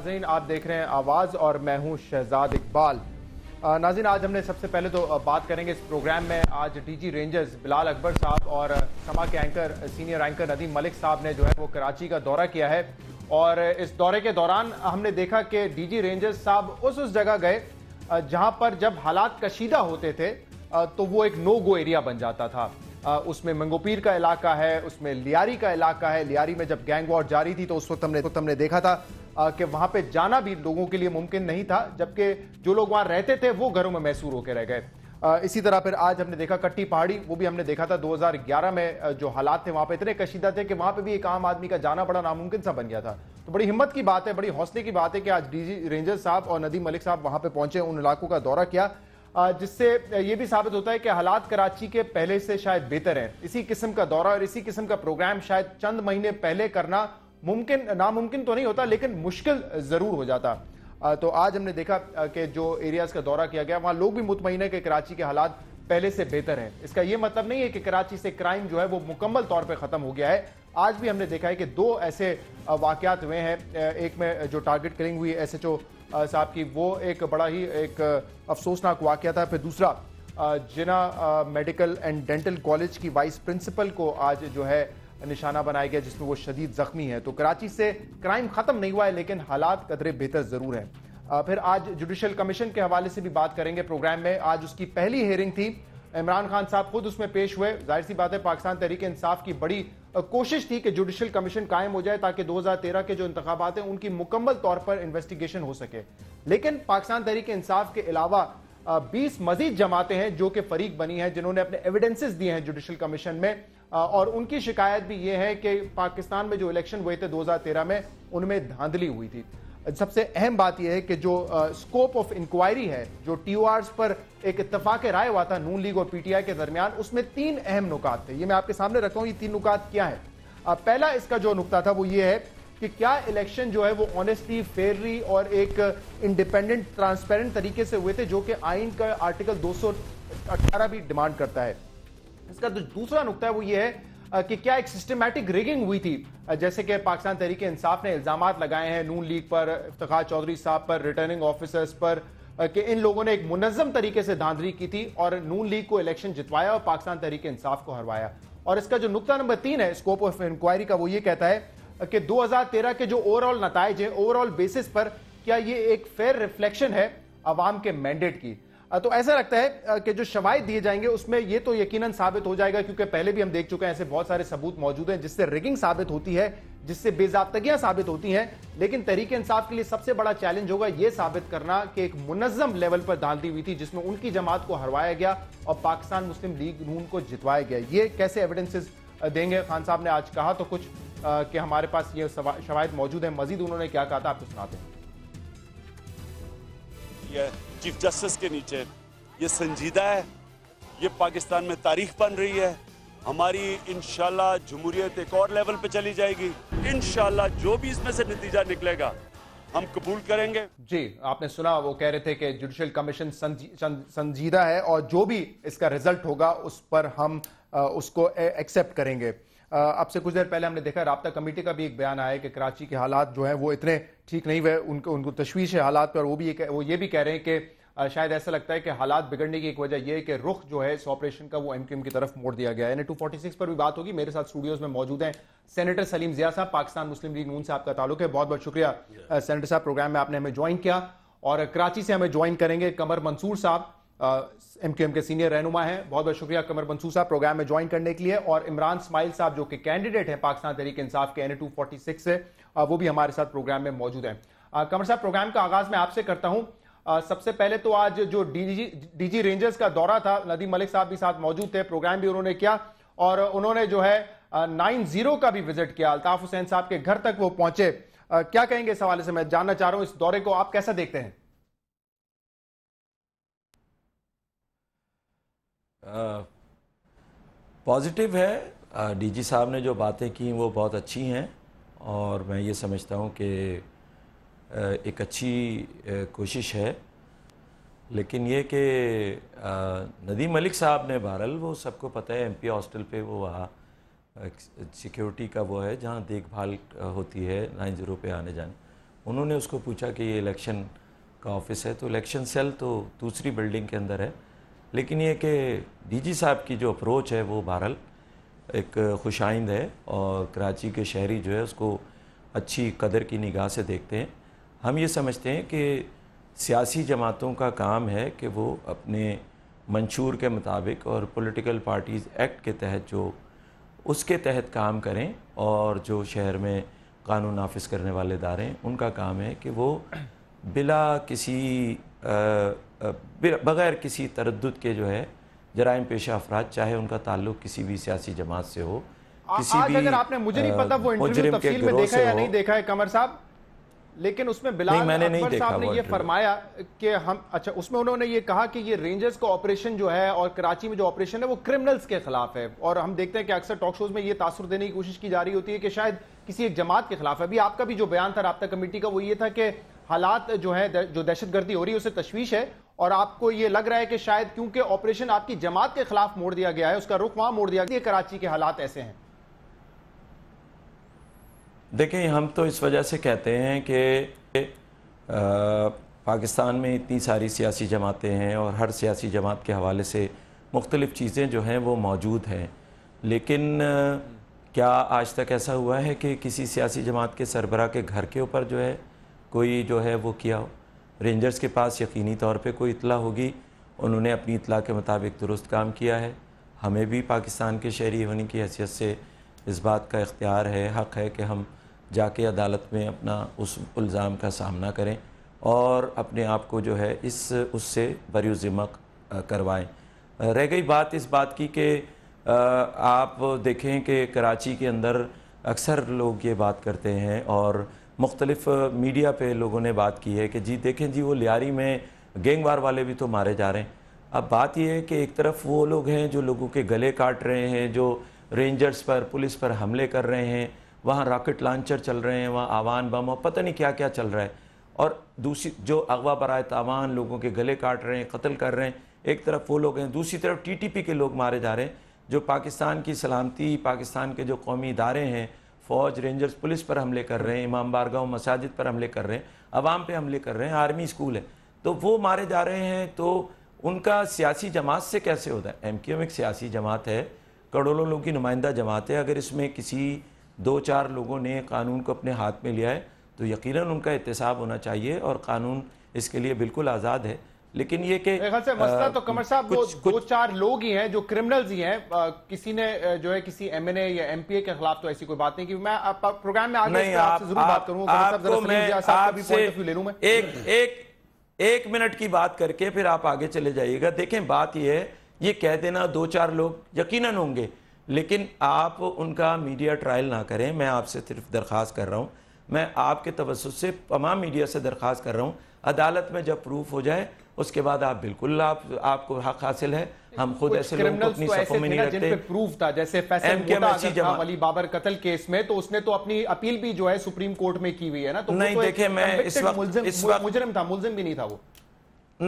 नाजीन आप देख रहे हैं आवाज़ और मैं हूँ शहजाद इकबाल नाजीन आज हमने सबसे पहले तो बात करेंगे इस प्रोग्राम में आज डीजी रेंजर्स बिलाल अकबर साहब और समा के anchor senior anchor Nadeem Malik साहब ने जो है वो कराची का दौरा किया है और इस दौरे के दौरान हमने देखा कि डीजी रेंजर्स साहब उस उस जगह गए जहाँ पर जब हालात कशीदा होते थे तो वो एक नो गो एरिया बन जाता था उसमें मंगोपीर का इलाका है उसमें लियारी का इलाका है लियारी में जब गैंग वॉर जारी थी तो उस वक्त हमने तो हमने देखा था कि वहां पे जाना भी लोगों के लिए मुमकिन नहीं था जबकि जो लोग वहां रहते थे वो घरों में मैसूर होकर रह गए इसी तरह फिर आज हमने देखा कट्टी पहाड़ी वो भी हमने देखा था 2011 में जो हालात थे वहां पे इतने कशीदा थे कि वहां पे भी एक आम आदमी का जाना बड़ा नामुमकिन सा बन गया था तो बड़ी हिम्मत की बात है बड़ी हौसले की बात है कि आज डीजी रेंजर साहब और नदीम मलिक साहब वहां पे पहुंचे उन इलाकों का दौरा किया जिससे ये भी साबित होता है कि हालात कराची के पहले से शायद बेहतर है इसी किस्म का दौरा और इसी किस्म का प्रोग्राम शायद चंद महीने पहले करना मुमकिन नामुमकिन तो नहीं होता लेकिन मुश्किल ज़रूर हो जाता तो आज हमने देखा कि जो एरियाज़ का दौरा किया गया वहाँ लोग भी मुतमिन है कि कराची के हालात पहले से बेहतर है इसका यह मतलब नहीं है कि कराची से क्राइम जो है वो मुकम्मल तौर पर ख़त्म हो गया है आज भी हमने देखा है कि दो ऐसे वाक़त हुए हैं एक में जो टारगेट किलिंग हुई एस एच ओ साहब की वो एक बड़ा ही एक अफसोसनाक वाक़ था फिर दूसरा Jinnah medical and dental college की वाइस प्रिंसिपल को आज जो है निशाना बनाया गया जिसमें वो शदीद जख्मी है तो कराची से क्राइम खत्म नहीं हुआ है लेकिन हालात कदरे बेहतर जरूर है फिर आज जुडिशल कमीशन के हवाले से भी बात करेंगे प्रोग्राम में आज उसकी पहली हेयरिंग थी इमरान खान साहब खुद उसमें पेश हुए जाहिर सी बात है पाकिस्तान तहरीक इंसाफ की बड़ी कोशिश थी कि जुडिशल कमीशन कायम हो जाए ताकि 2013 के जो इंतबात हैं उनकी मुकम्मल तौर पर इन्वेस्टिगेशन हो सके लेकिन पाकिस्तान तहरीक इंसाफ के अलावा बीस मजीद जमातें हैं जो कि फरीक बनी हैं जिन्होंने अपने एविडेंसेस दिए हैं जुडिशल कमीशन में और उनकी शिकायत भी ये है कि पाकिस्तान में जो इलेक्शन हुए थे 2013 में उनमें धांधली हुई थी सबसे अहम बात यह है कि जो स्कोप ऑफ इंक्वायरी है जो टी पर एक इतफाक राय हुआ था नून लीग और पीटीआई के दरमियान उसमें तीन अहम नुकात थे ये मैं आपके सामने रखा हूँ ये तीन नुकात क्या है आ, पहला इसका जो नुकता था वो ये है कि क्या इलेक्शन जो है वो ऑनेस्टली फेयरली और एक इंडिपेंडेंट ट्रांसपेरेंट तरीके से हुए थे जो कि आइन का आर्टिकल 218 भी डिमांड करता है इसका दूसरा नुकता है वो ये है कि क्या एक सिस्टमैटिक रिगिंग हुई थी जैसे कि पाकिस्तान तहरीक इंसाफ ने इल्जाम लगाए हैं नून लीग पर इफ्तार चौधरी साहब पर रिटर्निंग ऑफिसर्स पर कि इन लोगों ने एक मुनजम तरीके से धांधली की थी और नून लीग को इलेक्शन जितवाया और पाकिस्तान तहरीक इंसाफ को हरवाया और इसका जो नुकता नंबर तीन है स्कोप ऑफ इंक्वायरी का वो ये कहता है कि 2013 के जो ओवरऑल नतज है ओवरऑल बेसिस पर क्या ये एक फेयर रिफ्लेक्शन है अवाम के मैंडेट की तो ऐसा लगता है कि जो शवायद दिए जाएंगे उसमें ये तो यकीनन साबित हो जाएगा क्योंकि पहले भी हम देख चुके हैं ऐसे बहुत सारे सबूत मौजूद हैं जिससे रिगिंग साबित होती है जिससे बेजाबतगियां साबित होती हैं लेकिन तरीके इंसाफ के लिए सबसे बड़ा चैलेंज होगा यह साबित करना कि एक मुनजम लेवल पर धांधली हुई थी जिसमें उनकी जमात को हरवाया गया और पाकिस्तान मुस्लिम लीग नून को जितवाया गया ये कैसे एविडेंसेज देंगे खान साहब ने आज कहा तो कुछ कि हमारे पास ये शवायद मौजूद है मजीद उन्होंने क्या कहा था आपको सुनाते हैं चीफ जस्टिस के नीचे ये संजीदा है ये पाकिस्तान में तारीख बन रही है हमारी इनशाला जमहूरियत एक और लेवल पे चली जाएगी इन जो भी इसमें से नतीजा निकलेगा हम कबूल करेंगे जी आपने सुना वो कह रहे थे कि जुडिशल कमीशन संजी, संजीदा है और जो भी इसका रिजल्ट होगा उस पर हम आ, उसको एक्सेप्ट करेंगे अब से कुछ देर पहले हमने देखा रबता कमेटी का भी एक बयान आया कि कराची के हालात जो हैं वो इतने ठीक नहीं हुए उनको उनको तशवीश है हालात पर वो भी वो ये भी कह रहे हैं कि शायद ऐसा लगता है कि हालात बिगड़ने की एक वजह यह है कि रुख जो है इस ऑपरेशन का वो एम क्यू एम की तरफ मोड़ दिया गया है टू फोर्टी सिक्स पर भी बात होगी मेरे साथ स्टूडियोज में मौजूद हैं सेनेटर सलीम जिया साहब पाकिस्तान मुस्लिम लीग नून से आपका ताल्लुक है बहुत बहुत शुक्रिया सेनेटर साहब प्रोग्राम में आपने हमें ज्वाइन किया और कराची से हमें ज्वाइन करेंगे कमर मंसूर साहब एम क्यू एम के सीनियर रहनुमा हैं बहुत बहुत शुक्रिया कमर मंसूर साहब प्रोग्राम में ज्वाइन करने के लिए और इमरान स्माइल साहब जो कि कैंडिडेट हैं पाकिस्तान तहरीक इंसाफ के N A two forty six से वो भी हमारे साथ प्रोग्राम में मौजूद हैं कमर साहब प्रोग्राम का आगाज मैं आपसे करता हूँ सबसे पहले तो आज जो डीजी डीजी रेंजर्स का दौरा था नदी मलिक साहब भी साथ मौजूद थे प्रोग्राम भी उन्होंने किया और उन्होंने जो है नाइन जीरो का भी विजिट किया अल्ताफ हुसैन साहब के घर तक वो पहुंचे क्या कहेंगे इस हवाले से मैं जानना चाह रहा हूँ इस दौरे को आप कैसा देखते हैं पॉजिटिव है डीजी साहब ने जो बातें की वो बहुत अच्छी हैं और मैं ये समझता हूँ कि एक अच्छी कोशिश है लेकिन ये कि नदीम मलिक साहब ने बहरल वो सबको पता है एमपी हॉस्टल पे वो वहाँ सिक्योरिटी का वो है जहाँ देखभाल होती है नाइन ज़ीरो पे आने जाने उन्होंने उसको पूछा कि ये इलेक्शन का ऑफिस है तो इलेक्शन सेल तो दूसरी बिल्डिंग के अंदर है लेकिन ये कि डीजी साहब की जो अप्रोच है वो बहरल एक खुश आइंद है और कराची के शहरी जो है उसको अच्छी कदर की निगाह से देखते हैं हम ये समझते हैं कि सियासी जमातों का काम है कि वो अपने मंशूर के मुताबिक और पॉलिटिकल पार्टीज़ एक्ट के तहत जो उसके तहत काम करें और जो शहर में कानून नाफिज करने वाले इदारे हैं उनका काम है कि वो बिला किसी आ, बग़ैर किसी तरद के जो है जराइम पेशा अफराद चाहे उनका ताल्लुक किसी भी सियासी जमात से हो किसी भी अगर आपने मुझे नहीं पता वो इंटरव्यू तफसील में देखा या नहीं देखा है कमर साहब लेकिन उसमें बिलाल मैंने नहीं देखा ने ये फरमाया कि हम अच्छा उसमें उन्होंने ये कहा कि ये रेंजर्स का ऑपरेशन जो है और कराची में जो ऑपरेशन है वो क्रिमिनल्स के खिलाफ है और हम देखते हैं कि अक्सर टॉक शोज में ये तासुर देने की कोशिश की जा रही होती है कि शायद किसी एक जमात के खिलाफ अभी आपका भी जो बयान था रबता कमेटी का वो ये था कि हालात जो है जो दहशतगर्दी हो रही है उसे तशवीश है और आपको ये लग रहा है कि शायद क्योंकि ऑपरेशन आपकी जमात के खिलाफ मोड़ दिया गया है उसका रुख वहां मोड़ दिया गया कराची के हालात ऐसे हैं देखिए हम तो इस वजह से कहते हैं कि पाकिस्तान में इतनी सारी सियासी जमातें हैं और हर सियासी जमात के हवाले से मुख्तलिफ़ चीज़ें जो हैं वो मौजूद हैं लेकिन आ, क्या आज तक ऐसा हुआ है कि किसी सियासी जमात के सरबरा के घर के ऊपर जो है कोई जो है वो किया हो रेंजर्स के पास यकीनी तौर पे कोई इतला होगी उन्होंने अपनी इतला के मुताबिक दुरुस्त काम किया है हमें भी पाकिस्तान के शहरी होने की हैसियत से इस बात का इख्तियार है हक़ है कि हम जाके अदालत में अपना उस इल्ज़ाम का सामना करें और अपने आप को जो है इस उससे बरी ज़िम्मा करवाएँ रह गई बात इस बात की कि आप देखें कि कराची के अंदर अक्सर लोग ये बात करते हैं और मुख्तलिफ मीडिया पे लोगों ने बात की है कि जी देखें जी वो लियारी में गेंगवार वाले भी तो मारे जा रहे हैं अब बात यह है कि एक तरफ वो लोग हैं जो लोगों के गले काट रहे हैं जो रेंजर्स पर पुलिस पर हमले कर रहे हैं वहाँ रॉकेट लॉन्चर चल रहे हैं वहाँ आवान बम और पता नहीं क्या क्या चल रहा है और दूसरी जो अगवा बरए तवान लोगों के गले काट रहे हैं कत्ल कर रहे हैं एक तरफ वो लोग हैं दूसरी तरफ टीटीपी के लोग मारे जा रहे हैं जो पाकिस्तान की सलामती पाकिस्तान के जो कौमी इदारे हैं फ़ौज रेंजर्स पुलिस पर हमले कर रहे हैं इमाम बारगाह मसाजिद पर हमले कर रहे हैं आवाम पर हमले कर रहे हैं आर्मी स्कूल है तो वो मारे जा रहे हैं तो उनका सियासी जमात से कैसे होता है एम क्यू एम एक सियासी जमात है करोड़ों लोगों की नुमाइंदा जमात है अगर इसमें किसी दो चार लोगों ने कानून को अपने हाथ में लिया है तो यकीनन उनका एहतसाब होना चाहिए और कानून इसके लिए बिल्कुल आज़ाद है लेकिन ये के से मसला तो कमर साहब वो दो चार लोग ही हैं जो क्रिमिनल्स ही हैं किसी ने जो है किसी एमएनए या एमपीए के खिलाफ तो ऐसी कोई बात नहीं कि मैं आप, प्रोग्राम में आगे आप, जरूर बात करूंगा एक एक एक मिनट की बात करके फिर आप आगे चले जाइएगा देखें बात यह है ये कह देना दो चार लोग यकीन होंगे लेकिन आप उनका मीडिया ट्रायल ना करें मैं आपसे सिर्फ दरख्वास्त कर रहा हूँ मैं आपके तवसत से तमाम मीडिया से दरख्वास्त कर रहा हूँ अदालत में जब प्रूफ हो जाए उसके बाद आप बिल्कुल आप आपको हक हासिल है हम खुद ऐसे लोगों को अपनी तो सफों में नहीं रखते प्रूफ था जैसे अली बाबर कत्ल केस में तो उसने तो अपनी अपील भी जो है सुप्रीम कोर्ट में की हुई है ना तो नहीं तो देखे मैं इस वक्त मुजरिम था मुलजिम भी नहीं था वो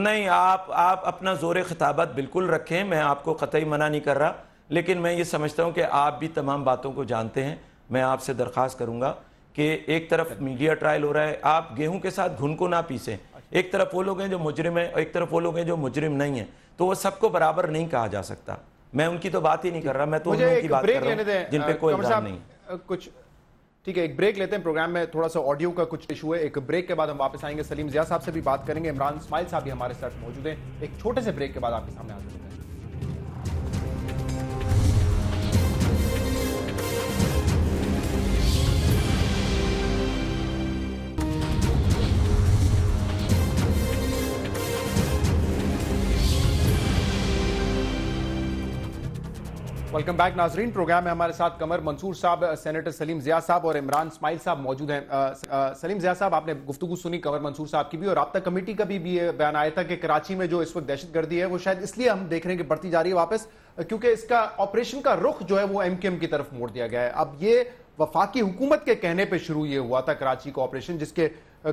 नहीं आप आप अपना जोर खिताबत बिल्कुल रखें मैं आपको कतई मना नहीं कर रहा लेकिन मैं ये समझता हूँ कि आप भी तमाम बातों को जानते हैं मैं आपसे दरख्वास्त करूँगा कि एक तरफ मीडिया ट्रायल हो रहा है आप गेहूं के साथ घुन को ना पीसें एक तरफ वो लोग हैं जो मुजरिम है और एक तरफ वो लोग हैं जो मुजरिम नहीं है तो वो सबको बराबर नहीं कहा जा सकता मैं उनकी तो बात ही नहीं कर रहा मैं तो उनकी बात कर रहा हूं जिन पे कोई इल्जाम नहीं कुछ ठीक है एक ब्रेक लेते हैं प्रोग्राम में थोड़ा सा ऑडियो का कुछ इशू है एक ब्रेक के बाद हम वापस आएंगे सलीम जिया साहब से भी बात करेंगे इमरान इस्माइल साहब भी हमारे साथ मौजूद हैं एक छोटे से ब्रेक के बाद आपके सामने आ जाएंगे वेलकम बैक नाजरीन प्रोग्राम में हमारे साथ कमर मंसूर साहब सेनेटर सलीम जिया साहब और इमरान स्माइल साहब मौजूद हैं सलीम जिया साहब आपने गुफ्तु सुनी कमर मंसूर साहब की भी और रबता कमेटी का भी, भी बयान आया था कि कराची में जो इस वक्त दहशत गर्दी है वो शायद इसलिए हम देख रहे हैं कि बढ़ती जा रही है वापस क्योंकि इसका ऑपरेशन का रुख जो है वो एम की तरफ मोड़ दिया गया है अब ये वफाकी हुकूमत के कहने पर शुरू ये हुआ था कराची का ऑपरेशन जिसके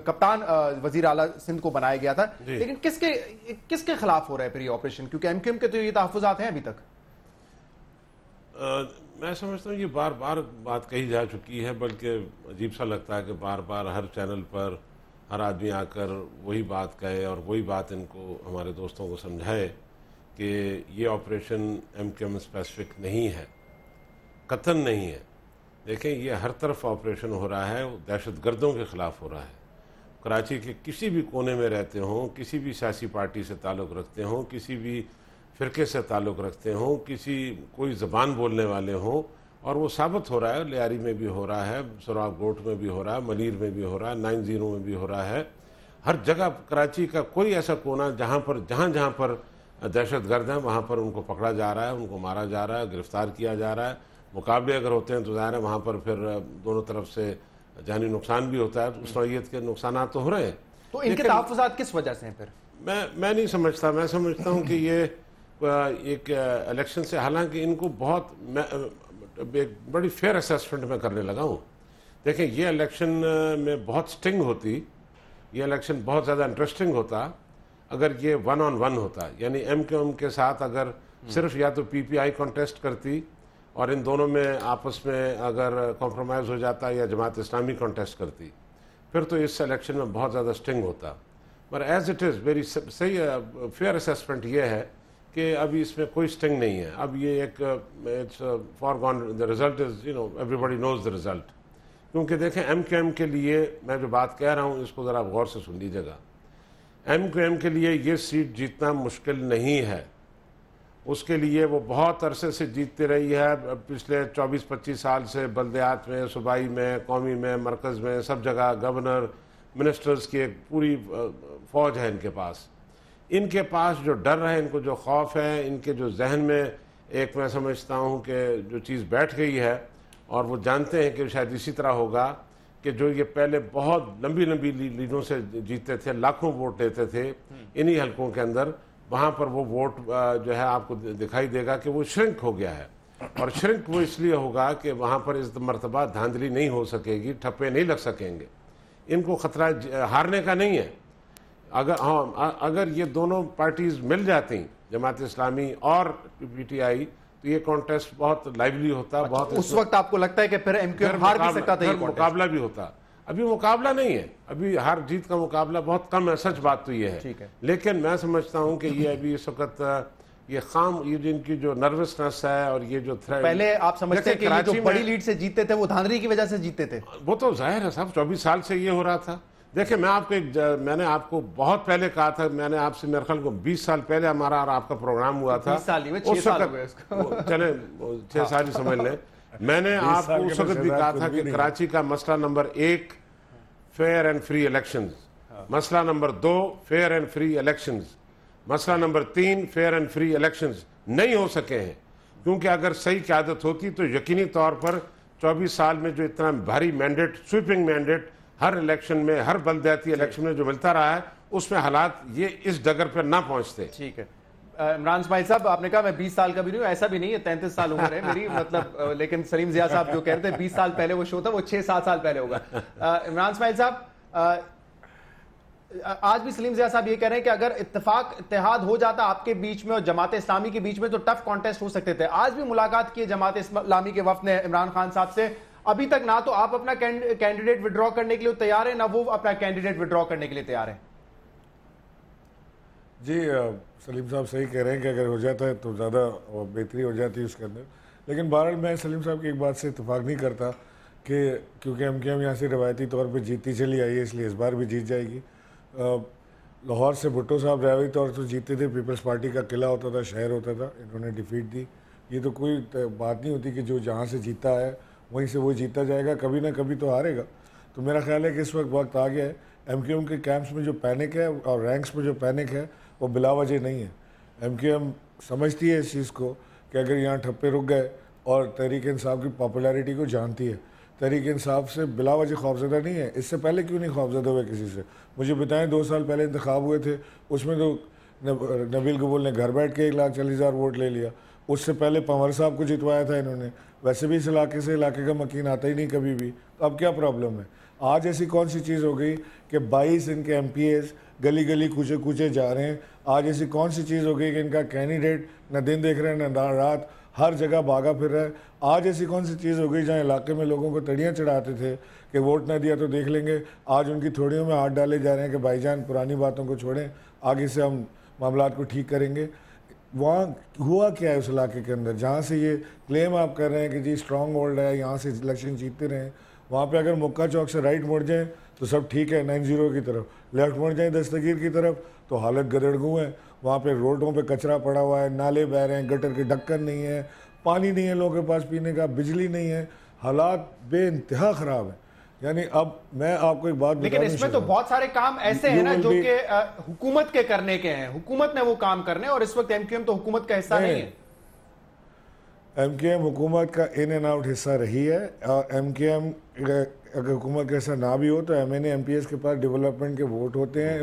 कप्तान वजीर अला सिंध को बनाया गया था लेकिन किसके किसके खिलाफ हो रहा है फिर ये ऑपरेशन क्योंकि एम के तो ये तहफात हैं अभी तक मैं समझता हूँ ये बार बार बात कही जा चुकी है बल्कि अजीब सा लगता है कि बार बार हर चैनल पर हर आदमी आकर वही बात कहे और वही बात इनको हमारे दोस्तों को समझाए कि ये operation M Q M specific नहीं है कथन नहीं है देखें ये हर तरफ ऑपरेशन हो रहा है दहशत गर्दों के ख़िलाफ़ हो रहा है कराची के किसी भी कोने में रहते हों किसी भी सियासी पार्टी से ताल्लुक़ रखते हों किसी भी फ़िरके से ताल्लुक़ रखते हों किसी कोई ज़बान बोलने वाले हों और वो साबित हो रहा है लियारी में भी हो रहा है गोट में भी हो रहा है मनीर में भी हो रहा है नाइन ज़ीरो में भी हो रहा है हर जगह कराची का कोई ऐसा कोना जहाँ पर जहाँ जहाँ पर दहशत गर्द हैं वहाँ पर उनको पकड़ा जा रहा है उनको मारा जा रहा है गिरफ़्तार किया जा रहा है मुकाबले अगर होते हैं तो ज़ाहिर है वहाँ पर फिर दोनों तरफ से जानी नुकसान भी होता है उस नौत के नुकसान तो हो रहे हैं तो इनके तहफ़ात किस वजह से हैं फिर मैं मैं नहीं समझता मैं समझता हूँ कि ये एक इलेक्शन से हालांकि इनको बहुत मैं एक बड़ी फेयर असेसमेंट में करने लगा हूँ देखें ये इलेक्शन में बहुत स्टिंग होती ये इलेक्शन बहुत ज़्यादा इंटरेस्टिंग होता अगर ये वन ऑन वन होता यानी एम के एम के साथ अगर हम्म। सिर्फ या तो पीपीआई कॉन्टेस्ट करती और इन दोनों में आपस में अगर कॉम्प्रोमाइज़ हो जाता या जमात इस्लामी कॉन्टेस्ट करती फिर तो इस इलेक्शन में बहुत ज़्यादा स्टिंग होता पर एज इट इज़ मेरी सही फेयर असेसमेंट ये है कि अभी इसमें कोई स्टिंग नहीं है अब ये एक it's for gone the result is you know everybody knows the result क्योंकि देखें एम क्यू एम के लिए मैं जो बात कह रहा हूँ इसको ज़रा गौर से सुन लीजिएगा एम क्यू एम के लिए ये सीट जीतना मुश्किल नहीं है उसके लिए वो बहुत अरसे से जीतती रही है पिछले 24-25 साल से बल्दियात में सूबाई में कौमी में मरकज़ में सब जगह गवर्नर मिनिस्टर्स की एक पूरी फ़ौज है इनके पास इनके पास जो डर है इनको जो खौफ है इनके जो जहन में एक मैं समझता हूँ कि जो चीज़ बैठ गई है और वो जानते हैं कि शायद इसी तरह होगा कि जो ये पहले बहुत लंबी लंबी लीडों से जीतते थे लाखों वोट लेते थे इन्हीं हलकों के अंदर वहाँ पर वो वोट जो है आपको दिखाई देगा कि वो श्रिंक हो गया है और श्रिंक वो इसलिए होगा कि वहाँ पर इस मरतबा धांधली नहीं हो सकेगी ठप्पे नहीं लग सकेंगे इनको खतरा हारने का नहीं है अगर हाँ अगर ये दोनों पार्टीज मिल जाती जमात इस्लामी और पीटीआई तो ये कॉन्टेस्ट बहुत लाइवली होता अच्छा, बहुत उस वक्त आपको लगता है कि फिर हार भी सकता था ये मुकाबला भी होता अभी मुकाबला नहीं है अभी हार जीत का मुकाबला बहुत कम है सच बात तो ये है, है। लेकिन मैं समझता हूँ कि ये अभी इस वक्त ये खाम ये जिनकी जो नर्वसनेस है और ये जो थ्रेट पहले आप समझते हैं कि जो बड़ी लीड से जीते थे वो धांधली की वजह से जीते थे वो तो जाहिर है साहब चौबीस साल से ये हो रहा था देखिए मैं आपको एक मैंने आपको बहुत पहले कहा था मैंने आपसे मेरे ख्याल को 20 साल पहले हमारा और आपका प्रोग्राम हुआ था उस वक्त चले छह साल ही समझ लें मैंने आपको उस वक्त भी कहा था कि कराची का मसला नंबर एक फेयर एंड फ्री इलेक्शन हाँ। मसला नंबर दो फेयर एंड फ्री इलेक्शन मसला नंबर तीन फेयर एंड फ्री इलेक्शन नहीं हो सके हैं क्योंकि अगर सही क्या होती तो यकीनी तौर पर 24 साल में जो इतना भारी मैंडेट स्वीपिंग मैंडेट हर इलेक्शन में हर बलदयाती इलेक्शन में जो मिलता रहा है उसमें हालात ये इस डगर पर ना पहुंचते ठीक है इमरान भाई साहब आपने कहा मैं 20 साल का भी नहीं हूँ ऐसा भी नहीं है तैंतीस साल उम्र है मेरी मतलब लेकिन सलीम जिया साहब जो कह रहे थे बीस साल पहले वो शो था वो छह सात साल पहले होगा इमरान भाई साहब आज भी सलीम जिया साहब ये कह रहे हैं कि अगर इतफाक इतिहाद हो जाता आपके बीच में और जमात इस्लामी के बीच में तो टफ कॉन्टेस्ट हो सकते थे आज भी मुलाकात की जमात इस्लामी के वफद ने इमरान खान साहब से अभी तक ना तो आप अपना कैंडिडेट विड्रॉ करने के लिए तैयार है ना वो अपना कैंडिडेट विड्रॉ करने के लिए तैयार है जी सलीम साहब सही कह रहे हैं कि अगर हो जाता है तो ज़्यादा बेहतरी हो जाती है उसके अंदर लेकिन बहरहाल मैं सलीम साहब की एक बात से इतफाक़ नहीं करता कि क्योंकि हम क्या हम यहाँ से रवायती तौर पर जीती चली आई है इसलिए इस बार भी जीत जाएगी लाहौर से भुट्टो साहब रवायती तौर पर तो जीते थे पीपल्स पार्टी का किला होता था शहर होता था इन्होंने डिफीट दी ये तो कोई बात नहीं होती कि जो जहाँ से जीता है वहीं से वो जीता जाएगा कभी ना कभी तो हारेगा तो मेरा ख्याल है कि इस वक्त वक्त आ गया है एम क्यू एम के कैंप्स में जो पैनिक है और रैंक्स में जो पैनिक है वो बिलावजह नहीं है एम क्यू एम समझती है इस चीज़ को कि अगर यहाँ ठप्पे रुक गए और तहरीक इंसाफ की पॉपुलैरिटी को जानती है तहरीक इंसाफ से बिलावजह खौफजदा नहीं है इससे पहले क्यों नहीं खौफजदा हुए किसी से मुझे बताएं दो साल पहले इंतखब हुए थे उसमें तो नबील कबूल ने घर बैठ के एक लाख चालीस हज़ार वोट ले लिया उससे पहले पंवर साहब को जितवाया था इन्होंने वैसे भी इस इलाके से इलाके का मकीन आता ही नहीं कभी भी तो अब क्या प्रॉब्लम है आज ऐसी कौन सी चीज़ हो गई कि 22 इनके एम गली गली कूचे कूचे जा रहे हैं आज ऐसी कौन सी चीज़ हो गई कि इनका कैंडिडेट न दिन देख रहे हैं न रात हर जगह भागा फिर रहा है आज ऐसी कौन सी चीज़ हो गई जहाँ इलाके में लोगों को तड़ियाँ चढ़ाते थे कि वोट ना दिया तो देख लेंगे आज उनकी थोड़ियों में हाथ डाले जा रहे हैं कि भाईजान पुरानी बातों को छोड़ें आगे से हम मामला को ठीक करेंगे वहाँ हुआ क्या है उस इलाके के अंदर जहाँ से ये क्लेम आप कर रहे हैं कि जी स्ट्रॉन्ग होल्ड है यहाँ से इलेक्शन जीतते रहे वहाँ पे अगर मुक्का चौक से राइट मुड़ जाएँ तो सब ठीक है नाइन जीरो की तरफ लेफ्ट मुड़ जाएँ दस्तगीर की तरफ तो हालत गदड़गू है वहाँ पे रोडों पे कचरा पड़ा हुआ है नाले बह रहे हैं गटर के ढक्कन नहीं है पानी नहीं है लोगों के पास पीने का बिजली नहीं है हालात बे ख़राब हैं यानी अब मैं आपको एक बात लेकिन इसमें तो बहुत सारे काम ऐसे हैं ना जो कि हुकूमत के करने के हैं हुकूमत ने वो काम करने और इस वक्त एमक्यूएम तो हुकूमत का हिस्सा नहीं, नहीं है एमक्यूएम हुकूमत का इन एंड आउट हिस्सा रही है और एमक्यूएम अगर हुकूमत का हिस्सा ना भी हो तो एम एन एमपीएस के पास डेवलपमेंट के वोट होते हैं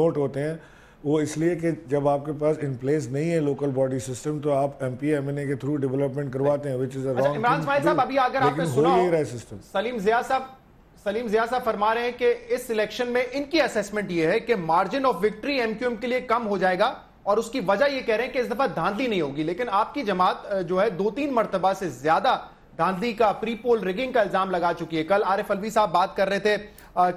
नोट होते हैं वो इसलिए कि जब आपके पास इन प्लेस नहीं है लोकल बॉडी सिस्टम तो आप M P M N A के थ्रू डेवलपमेंट करवाते हैं विच अच्छा, इज इमरान साहब अभी अगर आपने सुना सलीम जिया साहब सलीम जिया साहब फरमा रहे हैं कि इस सिलेक्शन में इनकी असेसमेंट ये है कि मार्जिन ऑफ विक्ट्री एमक्यूएम के लिए कम हो जाएगा और उसकी वजह ये कह रहे हैं कि इस दफा धांधली नहीं होगी लेकिन आपकी जमात जो है दो तीन मरतबा से ज्यादा धांधली का प्री पोल रिगिंग का इल्जाम लगा चुकी है कल आर एफ अलवी साहब बात कर रहे थे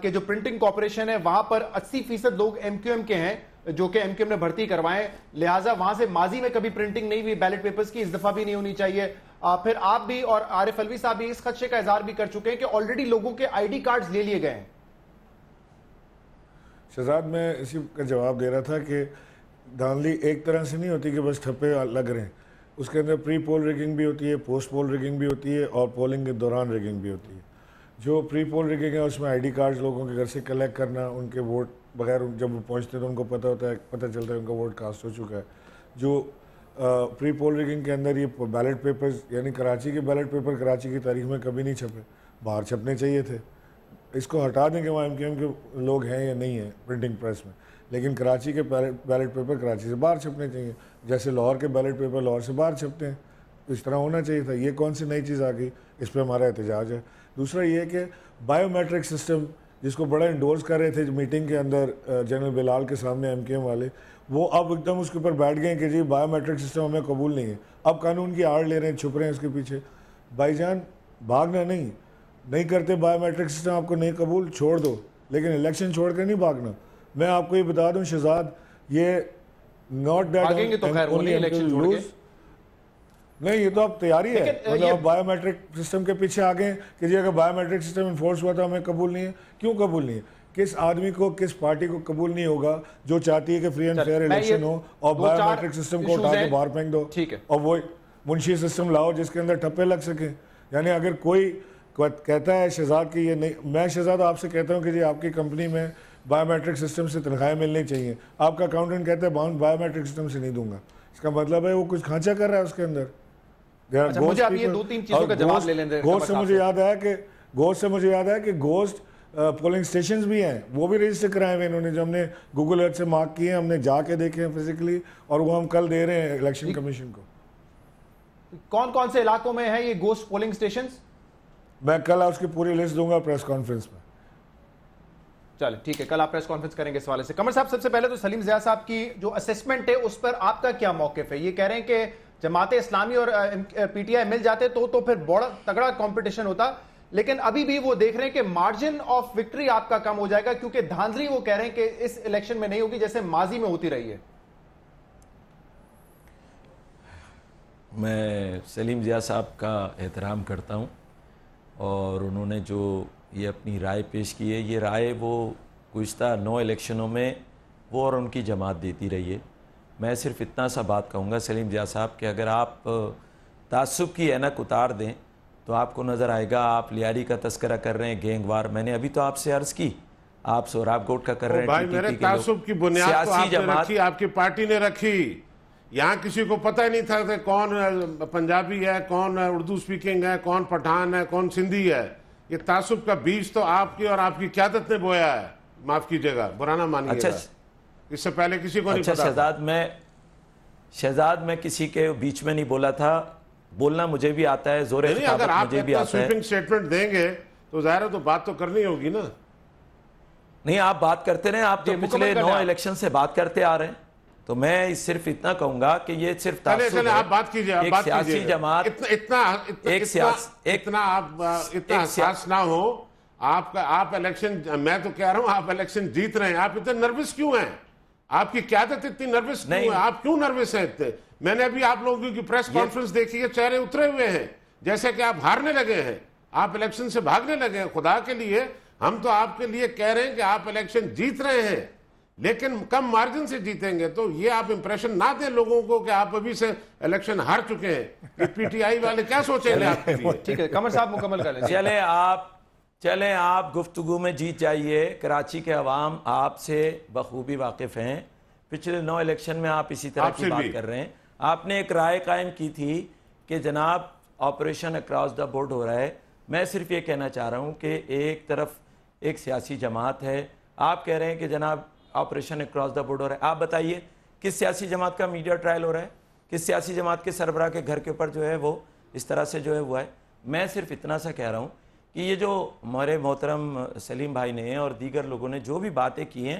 कि जो प्रिंटिंग कॉपोरेशन है वहां पर अस्सी फीसद लोग एमक्यूएम के हैं जो कि एमक्यूएम ने भर्ती करवाए लिहाजा वहां से माजी में कभी प्रिंटिंग नहीं हुई बैलेट पेपर्स की इस दफा भी नहीं होनी चाहिए आ, फिर आप भी और आरिफ अलवी साहब भी इस खदशे का इजहार भी कर चुके हैं कि ऑलरेडी लोगों के आईडी कार्ड्स ले लिए गए हैं शहजाद मैं इसी का जवाब दे रहा था कि धांधली एक तरह से नहीं होती कि बस ठप्पे लग रहे हैं उसके अंदर प्री पोल रिगिंग भी होती है पोस्ट पोल रिगिंग भी होती है और पोलिंग के दौरान रिगिंग भी होती है जो प्री पोल रिगिंग है उसमें आईडी कार्ड्स लोगों के घर से कलेक्ट करना उनके वोट बगैर जब वो पहुँचते हैं तो उनको पता होता है पता चलता है उनका वोट कास्ट हो चुका है जो प्री पोल रिगिंग के अंदर ये बैलेट पेपर्स यानी कराची के बैलेट पेपर कराची की तारीख में कभी नहीं छपे बाहर छपने चाहिए थे इसको हटा दें कि वहाँ एम के लोग हैं या नहीं हैं प्रिंटिंग प्रेस में लेकिन कराची के बैलेट पेपर कराची से बाहर छपने चाहिए जैसे लाहौर के बैलेट पेपर लाहौर से बाहर छपते हैं तो इस तरह होना चाहिए था ये कौन सी नई चीज़ आ गई इस पर हमारा एहतजाज है दूसरा ये कि बायोमेट्रिक सिस्टम जिसको बड़ा इंडोर्स कर रहे थे मीटिंग के अंदर जनरल बिलाल के सामने एमकेएम वाले वो अब एकदम उसके ऊपर बैठ गए कि जी बायोमेट्रिक सिस्टम हमें कबूल नहीं है अब कानून की आड़ ले रहे हैं छुप रहे हैं उसके पीछे भाईजान भागना नहीं नहीं करते बायोमेट्रिक सिस्टम आपको नहीं कबूल छोड़ दो लेकिन इलेक्शन छोड़ कर नहीं भागना मैं आपको ये बता दूँ शहजाद ये नॉट दैट तो नहीं ये तो अब तैयारी है मतलब बायोमेट्रिक सिस्टम के पीछे आ गए कि जी अगर बायोमेट्रिक सिस्टम इन्फोर्स हुआ तो हमें कबूल नहीं है क्यों कबूल नहीं है किस आदमी को किस पार्टी को कबूल नहीं होगा जो चाहती है कि फ्री एंड फेयर इलेक्शन हो और बायोमेट्रिक सिस्टम को उठा के बाहर फेंक दो ठीक है और वो मुंशी सिस्टम लाओ जिसके अंदर ठप्पे लग सके यानी अगर कोई कहता है शहजाद की ये नहीं मैं शहजाद आपसे कहता हूँ कि जी आपकी कंपनी में बायोमेट्रिक सिस्टम से तनख्वाहें मिलनी चाहिए आपका अकाउंटेंट कहता है बायोमेट्रिक सिस्टम से नहीं दूंगा इसका मतलब है वो कुछ खांचा कर रहा है उसके अंदर गोश्त अच्छा, मुझे याद आया कि गोश्त से मुझे याद आया कि गोश्त पोलिंग स्टेशन भी हैं वो भी रजिस्टर कराए हुए इन्होंने जो हमने गूगल अर्थ से मार्क किए हमने जाके देखे हैं फिजिकली और वो हम कल दे रहे हैं इलेक्शन कमीशन को कौन कौन से इलाकों में है ये गोश्त पोलिंग स्टेशन मैं कल उसकी पूरी लिस्ट दूंगा प्रेस कॉन्फ्रेंस में चलिए ठीक है कल आप प्रेस कॉन्फ्रेंस करेंगे इस वाले से कमर साहब सबसे पहले तो सलीम जिया साहब की जो असेसमेंट है उस पर आपका क्या मौके है ये कह रहे हैं कि जमात इस्लामी और पीटीआई मिल जाते तो तो फिर बड़ा तगड़ा कंपटीशन होता लेकिन अभी भी वो देख रहे हैं कि मार्जिन ऑफ विक्ट्री आपका कम हो जाएगा क्योंकि धांधली वो कह रहे हैं कि इस इलेक्शन में नहीं होगी जैसे माजी में होती रही है मैं सलीम जिया साहब का एहतराम करता हूँ और उन्होंने जो ये अपनी राय पेश की है ये राय वो गुज्त नौ इलेक्शनों में वो और उनकी जमात देती रही है मैं सिर्फ इतना सा बात कहूँगा सलीम जिया साहब कि अगर आप तसब की एनक उतार दें तो आपको नज़र आएगा आप लियारी का तस्करा कर रहे हैं गेंगवार मैंने अभी तो आपसे अर्ज़ की आप सोराब गोट का कर रहे हैं भाई मेरे तासुब की बुनियाद तो आपने रखी आपकी पार्टी ने रखी यहाँ किसी को पता ही नहीं था कि कौन पंजाबी है कौन उर्दू स्पीकिंग है कौन पठान है कौन सिंधी है ये तासुब का बीज तो आपकी और आपकी क्यादत ने बोया है माफ कीजिएगा बुराना मानिएगा अच्छा इससे पहले किसी को अच्छा, नहीं पता शहजाद मैं शहजाद मैं किसी के बीच में नहीं बोला था बोलना मुझे भी आता है जोर अगर आप मुझे भी आता है स्टेटमेंट देंगे तो जाहिर है तो बात तो करनी होगी ना नहीं आप बात करते रहे आप तो, तो पिछले नौ इलेक्शन से बात करते आ रहे हैं तो मैं सिर्फ इतना कहूंगा कि ये सिर्फ चले, चले, आप बात कीजिए एक बात कीजिए जमात इतना इतना इतना एक इतना, इतना आप इतना सियास ना हो आपका आप इलेक्शन मैं तो कह रहा हूं आप इलेक्शन जीत रहे हैं आप इतने नर्वस क्यों हैं आपकी क्या इतनी नर्वस नहीं आप क्यों नर्वस है इतने मैंने अभी आप लोगों की प्रेस कॉन्फ्रेंस देखी है चेहरे उतरे हुए हैं जैसे कि आप हारने लगे हैं आप इलेक्शन से भागने लगे हैं खुदा के लिए हम तो आपके लिए कह रहे हैं कि आप इलेक्शन जीत रहे हैं लेकिन कम मार्जिन से जीतेंगे तो ये आप इंप्रेशन ना दें लोगों को कि आप अभी से इलेक्शन हार चुके हैं पीटीआई वाले क्या सोचेंगे आप ठीक है कमर साहब मुकम्मल कर लें चले आप चलें आप गुफ्तु में जीत जाइए कराची के अवाम आपसे बखूबी वाकिफ़ हैं पिछले नौ इलेक्शन में आप इसी तरह की बात कर रहे हैं आपने एक राय कायम की थी कि जनाब ऑपरेशन अक्रॉस द बोर्ड हो रहा है मैं सिर्फ ये कहना चाह रहा हूँ कि एक तरफ एक सियासी जमात है आप कह रहे हैं कि जनाब ऑपरेशन अक्रॉस द बोर्ड हो रहा है आप बताइए किस सियासी जमात का मीडिया ट्रायल हो रहा है किस सियासी जमात के सरबरा के घर के ऊपर जो है वो इस तरह से जो है हुआ है मैं सिर्फ इतना सा कह रहा हूँ कि ये जो हमारे मोहतरम सलीम भाई ने और दीगर लोगों ने जो भी बातें की हैं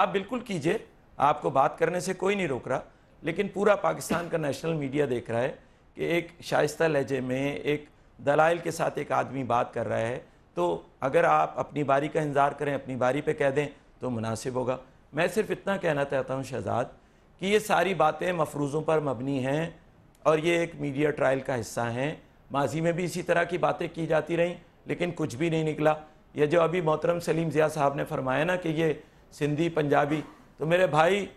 आप बिल्कुल कीजिए आपको बात करने से कोई नहीं रोक रहा लेकिन पूरा पाकिस्तान का नेशनल मीडिया देख रहा है कि एक शाइस्त लहजे में एक दलाइल के साथ एक आदमी बात कर रहा है तो अगर आप अपनी बारी का इंतज़ार करें अपनी बारी पर कह दें तो मुनासिब होगा मैं सिर्फ इतना कहना चाहता हूँ शहजाद कि ये सारी बातें मफरूज़ों पर मबनी हैं और ये एक मीडिया ट्रायल का हिस्सा हैं माजी में भी इसी तरह की बातें की जाती रहीं लेकिन कुछ भी नहीं निकला ये जो अभी मोहतरम सलीम ज़िया साहब ने फरमाया ना कि ये सिंधी पंजाबी तो मेरे भाई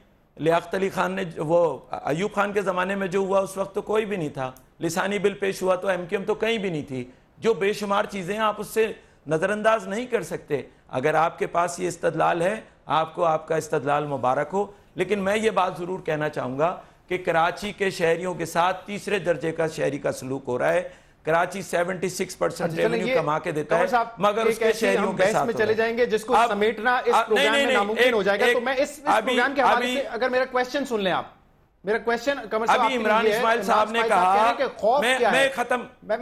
लियात अली ख़ान ने वो अयूब ख़ान के ज़माने में जो हुआ उस वक्त तो कोई भी नहीं था लिसानी बिल पेश हुआ तो एम तो कहीं भी नहीं थी जो बेशुमार चीज़ें हैं आप उससे नज़रअंदाज नहीं कर सकते अगर आपके पास ये इस्तलाल है आपको आपका इस्तलाल मुबारक हो लेकिन मैं ये बात ज़रूर कहना चाहूँगा कि कराची के शहरीों के साथ तीसरे दर्जे का शहरी का सलूक हो रहा है कराची 76 परसेंट अच्छा, रेवेन्यू कमा के तो देता है मगर उसके शहरों के साथ में चले जाएंगे जिसको समेटना इस प्रोग्राम में नामुमकिन हो जाएगा तो मैं इस, प्रोग्राम के हवाले से अगर मेरा क्वेश्चन सुन लें आप मेरा क्वेश्चन कमर साहब अभी इमरान इस्माइल साहब ने कहा कि खौफ मैं, क्या मैं खत्म मैं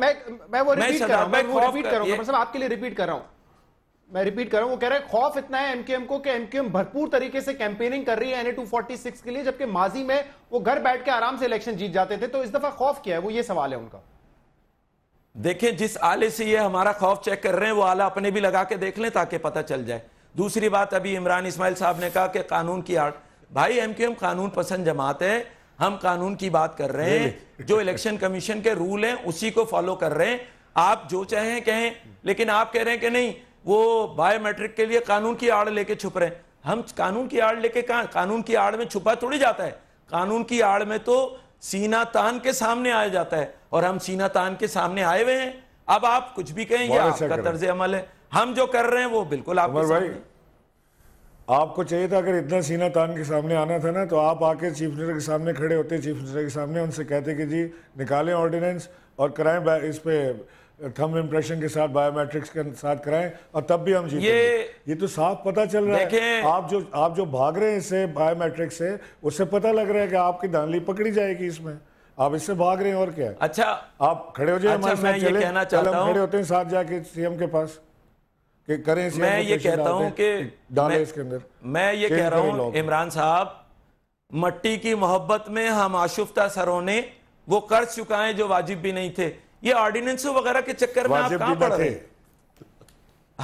मैं वो रिपीट कर रहा हूं मैं वो रिपीट कर रहा हूं कमर साहब आपके लिए रिपीट कर रहा हूं मैं रिपीट कर रहा हूं वो कह रहे हैं खौफ इतना है एमकेएम को कि एमकेएम भरपूर तरीके से कैंपेनिंग कर रही है एनए 246 के लिए जबकि माजी में वो घर बैठ के आराम से इलेक्शन जीत जाते थे तो इस दफा खौफ क्या है वो ये सवाल है उनका देखें जिस आले से ये हमारा खौफ चेक कर रहे हैं वो आला अपने भी लगा के देख लें ताकि पता चल जाए दूसरी बात अभी इमरान इसमाइल साहब ने कहा कि कानून की आड़ भाई एम क्यू एम कानून पसंद जमात है हम कानून की बात कर रहे हैं जो इलेक्शन कमीशन के रूल हैं उसी को फॉलो कर रहे हैं आप जो चाहें कहें लेकिन आप कह रहे हैं कि नहीं वो बायोमेट्रिक के लिए कानून की आड़ लेके छुप रहे हैं हम कानून की आड़ लेके कहा कानून की आड़ में छुपा थोड़ी जाता है कानून की आड़ में तो सीना तान के सामने आया जाता है और हम सीना तान के सामने आए हुए हैं अब आप कुछ भी कहें अच्छा आपका तर्ज अमल है हम जो कर रहे हैं वो बिल्कुल आप भाई आपको चाहिए था अगर इतना सीना तान के सामने आना था ना तो आप आके चीफ मिनिस्टर के सामने खड़े होते चीफ मिनिस्टर के सामने उनसे कहते कि जी निकालें ऑर्डिनेंस और कराएं इस पे थम इम्प्रेशन के साथ बायोमेट्रिक्स के साथ कराएं और तब भी हम जीते ये ये तो साफ पता चल रहा है आप जो आप जो भाग रहे हैं इससे बायोमेट्रिक से उससे पता लग रहा है कि आपकी धानली पकड़ी जाएगी इसमें आप इससे भाग रहे हैं और क्या अच्छा आप खड़े हो जाए अच्छा, मैं ये कहना चाहता हूं। खड़े होते हैं साथ जाके सीएम के पास कि करें मैं ये कहता हूं कि डाले इसके अंदर मैं ये कह रहा हूं इमरान साहब मट्टी की मोहब्बत में हम आशुफ्ता सरों ने वो कर चुका है जो वाजिब भी नहीं थे ये ऑर्डिनेंस वगैरह के चक्कर में आप कहां पड़ रहे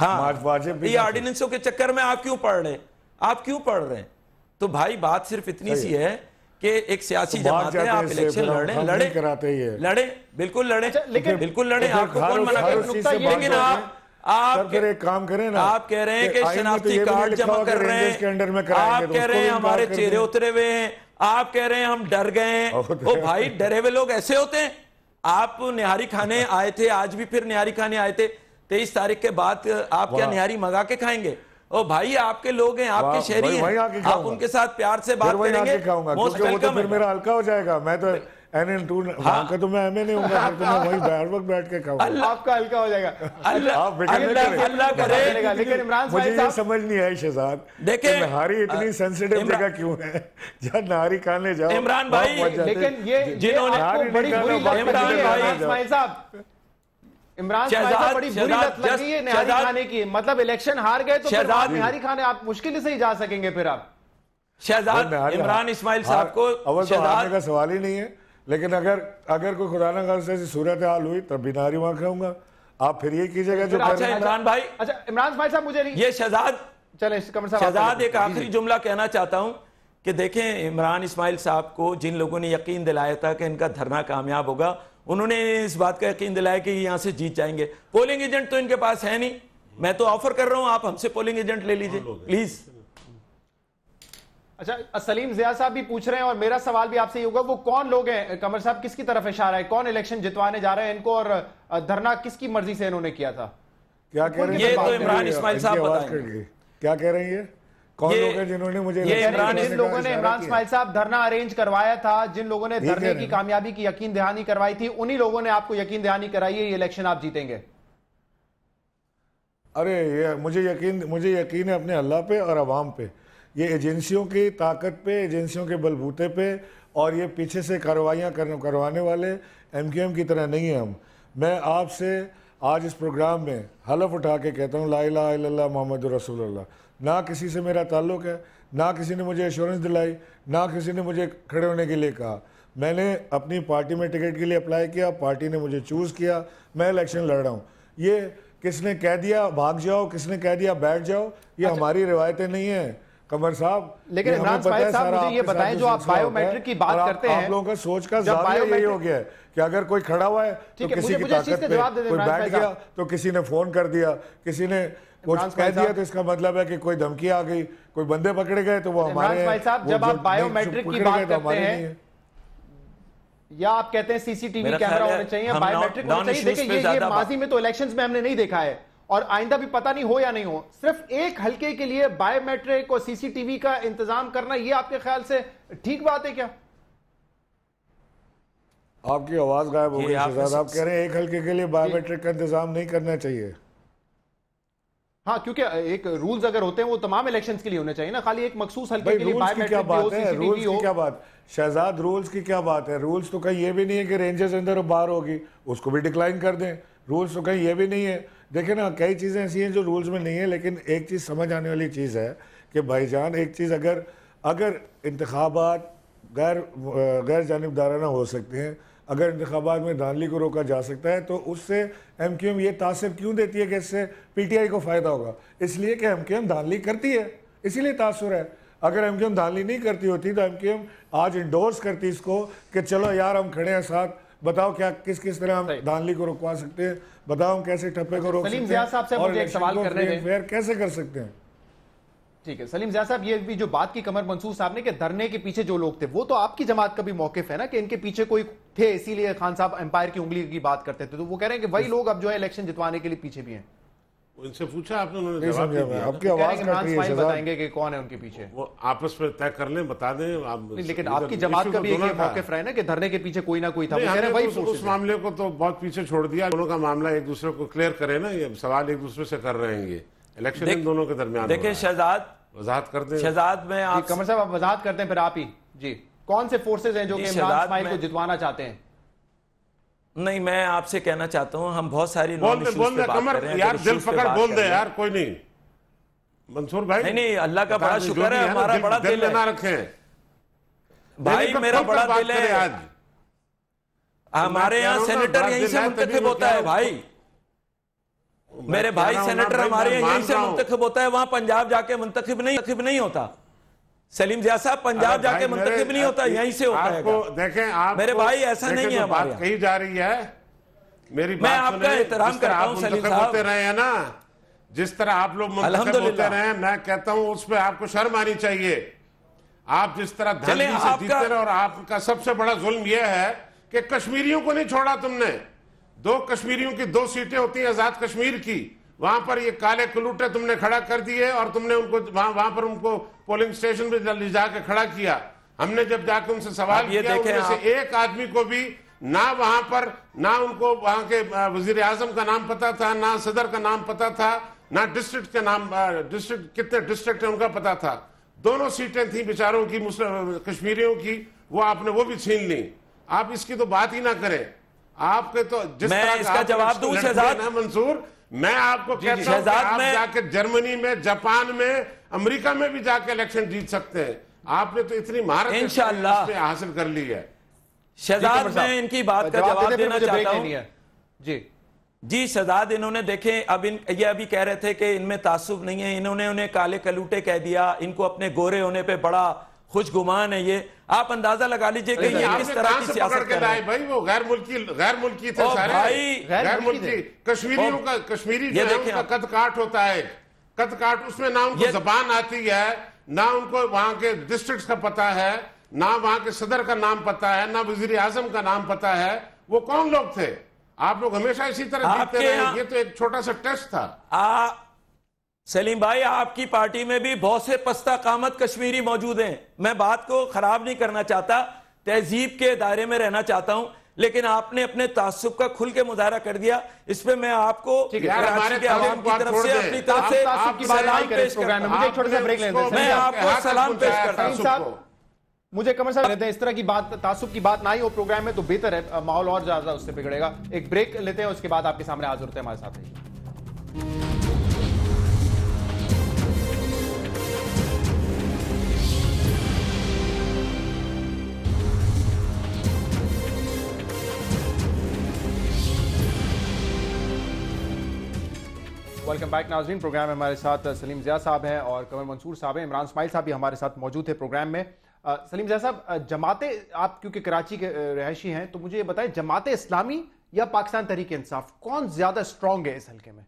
हाँ वाजिब ये ऑर्डिनेंसों के चक्कर में आप क्यों पढ़ रहे आप क्यों पढ़ रहे हैं तो भाई बात सिर्फ इतनी सी है कि एक सियासी तो जमात है आप इलेक्शन लड़े लड़े कराते ही लड़े बिल्कुल लड़े अच्छा, लेकिन बिल्कुल लड़े आपको कौन मना कर लेकिन आप आप एक काम करें ना आप कह रहे हैं कि शनाख्ती तो कार्ड जमा कर रहे हैं आप तो कह रहे हैं हमारे चेहरे उतरे हुए हैं आप कह रहे हैं हम डर गए हैं तो ओ भाई डरे हुए लोग ऐसे होते हैं आप निहारी खाने अच्छा। आए थे आज भी फिर निहारी खाने आए थे तेईस तारीख के बाद आप क्या निहारी मंगा के खाएंगे ओ भाई आपके लोग हैं आपके शहरी हैं आप उनके साथ प्यार से बात करेंगे मोस्ट तो वेलकम तो मेरा हल्का हो जाएगा मैं तो टू हाँ। का तो मैं नहीं हूँ वही हर वक्त बैठ के खाऊंगा आपका हल्का हो जाएगा अल्लाह करे लेकिन इमरान मुझे ये समझ नहीं आई शहजाद देखे नहारी इतनी सेंसिटिव जगह क्यों है जहाँ नहारी खाने जाओ इमरान भाई लेकिन ये जिन्होंने इमरान भाई साहब इमरान शहजाद बड़ी बुरी लत है निहारी खाने की मतलब इलेक्शन हार गए तो शहजाद निहारी खाने आप मुश्किल से ही जा सकेंगे फिर आप शहजाद इमरान इस्माइल साहब को तो का सवाल ही नहीं है लेकिन अगर अगर कोई खुदा ना खास ऐसी सूरत हाल हुई तब नारी वहां खाऊंगा आप फिर ये कीजिएगा जो अच्छा इमरान भाई अच्छा इमरान भाई साहब मुझे नहीं ये शहजाद चले शहजाद एक आखिरी जुमला कहना चाहता हूँ कि देखें इमरान इस्माइल साहब को जिन लोगों ने यकीन दिलाया था कि इनका धरना कामयाब होगा उन्होंने इस बात का यकीन दिलाया कि यहां से जीत जाएंगे पोलिंग एजेंट तो इनके पास है नहीं मैं तो ऑफर कर रहा हूँ आप हमसे पोलिंग एजेंट ले लीजिए प्लीज अच्छा सलीम जिया साहब भी पूछ रहे हैं और मेरा सवाल भी आपसे होगा वो कौन लोग हैं कमर साहब किसकी तरफ इशारा है कौन इलेक्शन जितवाने जा रहे हैं इनको और धरना किसकी मर्जी से इन्होंने किया था क्या कह रहे हैं ये तो इमरान इस्माइल साहब क्या कह रहे हैं ये कौन लोग हैं जिन्होंने मुझे ये इमरान जिन लोगों ने इमरान स्माइल साहब धरना अरेंज करवाया था जिन लोगों ने धरने की कामयाबी की यकीन दहानी करवाई थी उन्हीं लोगों ने आपको यकीन दहानी कराई है ये इलेक्शन आप जीतेंगे अरे ये मुझे यकीन मुझे यकीन है अपने अल्लाह पे और आवाम पे ये एजेंसियों की ताकत पे एजेंसियों के बलबूते पे और ये पीछे से कार्रवाइयाँ कर, करवाने वाले एम की तरह नहीं है हम मैं आपसे आज इस प्रोग्राम में हलफ उठा के कहता हूँ ला इला मोहम्मद रसूल ना किसी से मेरा ताल्लुक है ना किसी ने मुझे एश्योरेंस दिलाई ना किसी ने मुझे खड़े होने के लिए कहा मैंने अपनी पार्टी में टिकट के लिए अप्लाई किया पार्टी ने मुझे चूज़ किया मैं इलेक्शन लड़ रहा हूँ ये किसने कह दिया भाग जाओ किसने कह दिया बैठ जाओ ये अच्छा। हमारी रिवायतें नहीं है कमर साहब लेकिन इमरान साहब मुझे ये बताएं जो आप बायोमेट्रिक की बात करते हैं आप लोगों का सोच का यही हो गया है कि अगर कोई खड़ा हुआ है तो किसी की ताकत पे कोई बैठ गया तो किसी ने फोन कर दिया किसी ने कुछ कह दिया तो इसका मतलब है कि कोई धमकी आ गई कोई बंदे पकड़े गए तो वो हमारे भाई साहब जब आप बायोमेट्रिक की बात तो करते हैं या आप कहते हैं सीसीटीवी कैमरा होने चाहिए बायोमेट्रिक होने चाहिए देखिए ये, ये माजी में तो इलेक्शंस में हमने नहीं देखा है और आइंदा भी पता नहीं हो या नहीं हो सिर्फ एक हल्के के लिए बायोमेट्रिक और सीसीटीवी का इंतजाम करना ये आपके ख्याल से ठीक बात है क्या आपकी आवाज गायब हो गई आप कह रहे हैं एक हल्के के लिए बायोमेट्रिक का इंतजाम नहीं करना चाहिए हाँ क्योंकि एक रूल्स अगर होते हैं वो तमाम इलेक्शंस के लिए होने चाहिए ना खाली एक मखसूस हल्के के लिए क्या बात है रूल्स की क्या बात शहजाद रूल्स की क्या बात है रूल्स तो कहीं ये भी नहीं है कि रेंजर्स अंदर बाहर होगी उसको भी डिक्लाइन कर दें रूल्स तो कहीं ये भी नहीं है देखे ना कई चीज़ें ऐसी हैं जो रूल्स में नहीं है लेकिन एक चीज़ समझ आने वाली चीज़ है कि भाईजान एक चीज़ अगर अगर इंतबात गैर गैर जानबदाराना हो सकते हैं अगर इंतबात में धानली को रोका जा सकता है तो उससे एम क्यू एम ये तासर क्यों देती है कि इससे पी टी आई को फ़ायदा होगा इसलिए कि एम क्यू एम धानली करती है इसीलिए तासर है अगर एम क्यू एम धानली नहीं करती होती तो एम क्यू एम आज इंडोर्स करती इसको कि चलो यार हम खड़े हैं साथ बताओ क्या किस किस तरह हम धानली को रोकवा सकते हैं बताओ हम कैसे ठप्पे को अच्छा, रोक सकते हैं और कैसे कर सकते हैं ठीक है सलीम जहा साहब ये भी जो बात की कमर मंसूर साहब ने कि धरने के पीछे जो लोग थे वो तो आपकी जमात का भी मौकफ है ना कि इनके पीछे कोई थे इसीलिए खान साहब एम्पायर की उंगली की बात करते थे तो वो कह रहे हैं कि वही लोग अब जो है इलेक्शन जितवाने के लिए पीछे भी हैं इनसे पूछा आपने उन्होंने जवाब आपकी तो आवाज बताएंगे कि कौन है उनके पीछे वो आपस में तय कर लें बता दें आप लेकिन आपकी जमात का भी एक मौकफ रहा है ना कि धरने के पीछे कोई ना कोई था वही उस मामले को तो बहुत पीछे छोड़ दिया दोनों का मामला एक दूसरे को क्लियर करे ना ये सवाल एक दूसरे से कर रहे हैं ये इलेक्शन दोनों के दरमियान देखिए शहजाद वजाहत कर दे शहजाद में आप कमर साहब आप वजाहत करते हैं फिर आप ही जी कौन से फोर्सेज हैं जो कि इमरान को जितवाना चाहते हैं नहीं मैं आपसे कहना चाहता हूं हम बहुत सारी बोल दे, बोल दे, बात कमर, कर यार दिल पकड़ बोल दे यार कोई नहीं मंसूर भाई नहीं नहीं अल्लाह का बड़ा शुक्र है हमारा बड़ा दिल ना रखे भाई मेरा बड़ा दिल है आज हमारे यहाँ सेनेटर यहीं से मुंतखब होता है भाई मेरे भाई सेनेटर हमारे यहीं से मुंतखब होता है वहां पंजाब जाके मुंतखब नहीं तखब नहीं होता सलीम जिया साहब पंजाब जाके मुंतखब नहीं होता यहीं से होता है देखें आप मेरे भाई ऐसा नहीं है बात कही जा रही है मेरी मैं आपका एहतराम करता हूँ सलीम साहब रहे हैं ना जिस तरह आप लोग होते रहे हैं मैं कहता हूँ उस पर आपको शर्म आनी चाहिए आप जिस तरह धन से जीते रहे और आपका सबसे बड़ा जुल्म यह है कि कश्मीरियों को नहीं छोड़ा तुमने दो कश्मीरियों की दो सीटें होती हैं आजाद कश्मीर की वहां पर ये काले कलूटे तुमने खड़ा कर दिए और तुमने उनको वहां वहां पर उनको पोलिंग स्टेशन पे ले जाकर खड़ा किया हमने जब जाकर उनसे सवाल ये किया उनमें से एक आदमी को भी ना वहां पर ना उनको वहां के वजीर आजम का नाम पता था ना सदर का नाम पता था ना डिस्ट्रिक्ट के नाम डिस्ट्रिक्ट कितने डिस्ट्रिक्ट है उनका पता था दोनों सीटें थी बेचारों की मुस्लिम कश्मीरियों की वो आपने वो भी छीन ली आप इसकी तो बात ही ना करें आपके तो जिस मैं इसका जवाब दू शहजाद मंसूर मैं आपको शहजाद में जाके जर्मनी में जापान में अमेरिका में भी जाके इलेक्शन जीत सकते हैं आपने तो इतनी मार इनशाला हासिल कर ली है शहजाद तो में इनकी बात का जवाब देना चाहता हूं जी जी शहजाद इन्होंने देखे अब इन ये अभी कह रहे थे कि इनमें तासुब नहीं है इन्होंने उन्हें काले कलूटे कह दिया इनको अपने गोरे होने पर बड़ा खुशगुमान है ये आप अंदाजा लगा लीजिए कि ये किस तरह की सियासत कर रहे हैं भाई वो गैर मुल्की गैर मुल्की थे सारे भाई गैर मुल्की कश्मीरियों का कश्मीरी जो है उनका कद काट होता है कद काट उसमें ना उनको जबान आती है ना उनको वहां के डिस्ट्रिक्ट का पता है ना वहां के सदर का नाम पता है ना वजीर आजम का नाम पता है वो कौन लोग थे आप लोग हमेशा इसी तरह जीतते रहे ये तो एक छोटा सा टेस्ट था सलीम भाई आपकी पार्टी में भी बहुत से पस्ता कामत कश्मीरी मौजूद हैं मैं बात को ख़राब नहीं करना चाहता तहजीब के दायरे में रहना चाहता हूँ लेकिन आपने अपने तासुब का खुल के मुजाहरा कर दिया इस पे मैं आपको मुझे कमर साहब लेते हैं इस तरह की बात तासुब की बात ना ही हो प्रोग्राम में तो बेहतर है माहौल और ज्यादा उससे बिगड़ेगा एक ब्रेक लेते हैं उसके बाद आपके सामने आज होते हैं हमारे साथ वेलकम बैक नाजरीन प्रोग्राम में हमारे साथ सलीम जिया साहब हैं और कमर मंसूर साहब हैं इमरान इसमाइल साहब भी हमारे साथ मौजूद थे प्रोग्राम में आ, सलीम जिया साहब जमाते आप क्योंकि कराची के रहायशी हैं तो मुझे ये बताएं जमात इस्लामी या पाकिस्तान तहरीक इंसाफ कौन ज़्यादा स्ट्रॉन्ग है इस हल्के में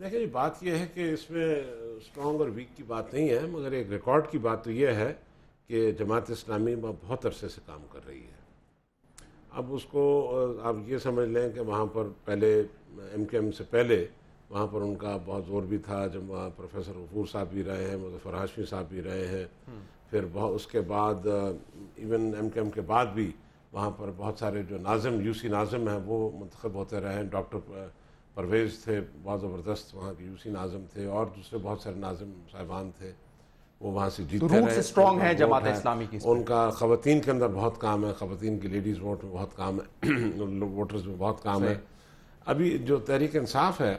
देखिए जी बात यह है कि इसमें स्ट्रॉन्ग और वीक की बात नहीं है मगर एक रिकॉर्ड की बात तो यह है कि जमात इस्लामी बहुत अरसे से काम कर रही है अब उसको आप ये समझ लें कि वहाँ पर पहले एम से पहले वहाँ पर उनका बहुत जोर भी था जब वहाँ प्रोफेसर गफूर साहब भी रहे हैं मुजफ्फर हाशमी साहब भी रहे हैं हम्म। फिर बहुत उसके बाद इवन एम के एम के बाद भी वहाँ पर बहुत सारे जो नाजम यूसी नाजम हैं वो मंतखब होते रहे हैं डॉक्टर परवेज़ थे बहुत ज़बरदस्त वहाँ के यूसी नाजम थे और दूसरे बहुत सारे नाजम साहिबान थे वो वहाँ से जीतते तो रहे स्ट्रॉन्ग है जमात इस्लामी की उनका ख़वान के अंदर बहुत काम है ख़वान की लेडीज़ वोट में बहुत काम है वोटर्स में बहुत काम है अभी जो तहरीक इंसाफ है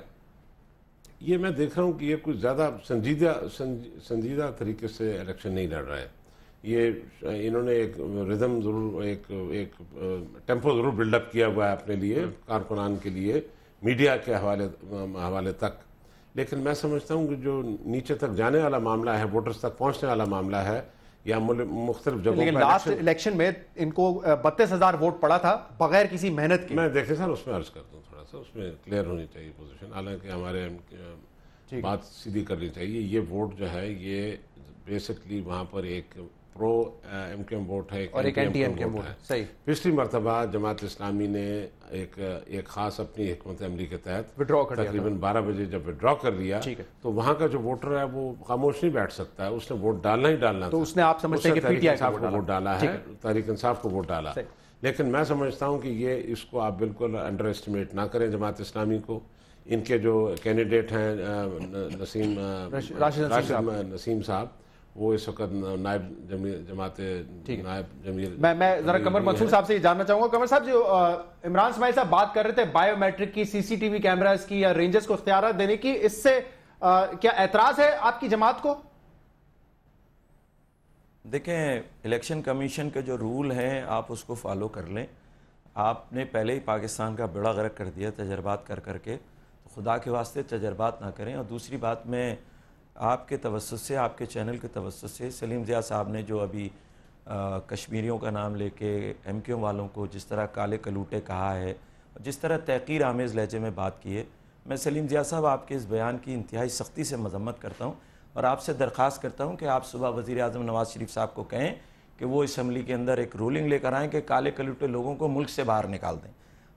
ये मैं देख रहा हूँ कि ये कुछ ज़्यादा संजीदा संजीदा तरीके से इलेक्शन नहीं लड़ रहा है ये इन्होंने एक रिदम ज़रूर एक एक टेम्पो ज़रूर बिल्डअप किया हुआ है अपने लिए हम्म। कारकुनान के लिए मीडिया के हवाले हवाले तक लेकिन मैं समझता हूँ कि जो नीचे तक जाने वाला मामला है वोटर्स तक पहुँचने वाला मामला है या मुख्तलिफ जगहों लेकिन लास्ट इलेक्शन में इनको बत्तीस हज़ार वोट पड़ा था बगैर किसी मेहनत के मैं देखे सर उसमें अर्ज कर हूँ थोड़ा सा उसमें क्लियर होनी चाहिए पोजिशन हालांकि हमारे बात सीधी करनी चाहिए ये वोट जो है ये बेसिकली वहाँ पर एक प्रो एम के एम वोट है और एक एंटी एम के वोट है सही पिछली मरतबा जमात इस्लामी ने एक एक खास अपनी हमत अमली के तहत विड्रॉ कर तकरीबन बारह बजे जब विड्रॉ कर लिया तो वहाँ का जो वोटर है वो खामोश नहीं बैठ सकता है उसने वोट डालना ही डालना तो उसने आप समझते हैं कि साहब को वोट डाला है तारिक इंसाफ को वोट डाला लेकिन मैं समझता हूँ कि ये इसको आप बिल्कुल अंडर एस्टिमेट ना करें जमात इस्लामी को इनके जो कैंडिडेट हैं नसीम नसीम साहब वो इस वक्त नायब जमाते नायब जमीर मैं मैं जरा कमर मंसूर साहब से ये जानना चाहूंगा कमर साहब जो इमरान समाई साहब बात कर रहे थे बायोमेट्रिक की सीसीटीवी कैमराज की या रेंजर्स को अख्तियार देने की इससे क्या एतराज है आपकी जमात को देखें इलेक्शन कमीशन के जो रूल हैं आप उसको फॉलो कर लें आपने पहले ही पाकिस्तान का बेड़ा गर्क कर दिया तजर्बात कर करके तो खुदा के वास्ते तजर्बात ना करें और दूसरी बात मैं आपके तवसत से आपके चैनल के तवसत से सलीम ज़िया साहब ने जो अभी आ, कश्मीरियों का नाम लेके एम क्यू वालों को जिस तरह काले कलूटे कहा है जिस तरह तहकीर आमेज़ लहजे में बात की है मैं सलीम ज़िया साहब आपके इस बयान की इंतहाई सख्ती से मजम्मत करता हूँ और आपसे दरख्वास्त करता हूँ कि आप सुबह वज़ी अजम नवाज़ शरीफ साहब को कहें कि वो इसम्बली के अंदर एक रूलिंग लेकर आएँ कि काले कलूटे लोगों को मुल्क से बाहर निकाल दें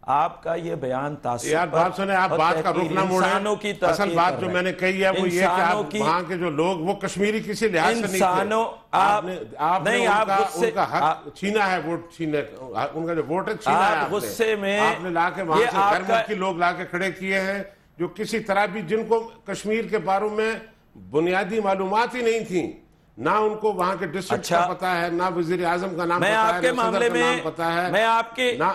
आपका ये बयान यार बात सुने आप बात का रुकना मोड़े इंसानों की असल बात जो मैंने कही है वो ये कि आप वहाँ के जो लोग वो कश्मीरी किसी लिहाज से नहीं इंसानों आप आप नहीं आप उनका हक छीना है वोट छीने उनका जो वोट है छीना है गुस्से में आपने ला के वहाँ से गैर लोग ला के खड़े किए हैं जो किसी तरह भी जिनको कश्मीर के बारे में बुनियादी मालूम ही नहीं थी ना उनको वहाँ के डिस्ट्रिक्ट अच्छा। का पता है ना वजीर आजम का नाम मैं पता आपके है मामले में पता है मैं आपके ना